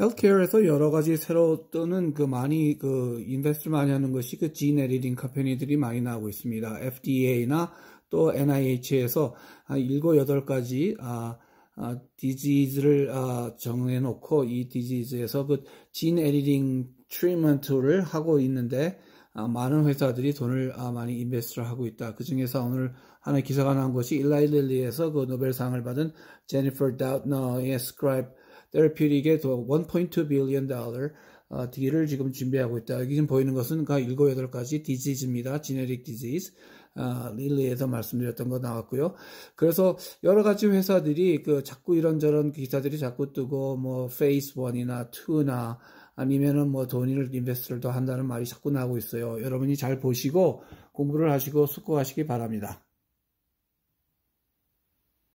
헬스케어에서 여러 가지 새로 뜨는 그 많이 그 인베스트를 많이 하는 것이 그진 에디팅 카페니들이 많이 나오고 있습니다. FDA나 또 NIH에서 7, 8가지 아, 아, 디지즈를 아, 정해놓고 이 디지즈에서 그진 에디팅 트리먼트를 하고 있는데 아, 많은 회사들이 돈을 아, 많이 인베스트를 하고 있다. 그 중에서 오늘 하나 기사가 나온 것이 일라이 릴리에서 그 노벨상을 받은 제니퍼 다우너의 스크라이브 Therapeutic의 $1.2 billion 어, 딜을 지금 준비하고 있다. 여기 지금 보이는 것은 가 7, 8가지 디지즈입니다. 지네릭 디지즈. 아, 릴리에서 말씀드렸던 거 나왔고요. 그래서 여러 가지 회사들이 그 자꾸 이런저런 기사들이 자꾸 뜨고 뭐 페이스 1이나2나 아니면은 뭐 돈을 인베스트를 더 한다는 말이 자꾸 나오고 있어요. 여러분이 잘 보시고 공부를 하시고 숙고하시기 바랍니다.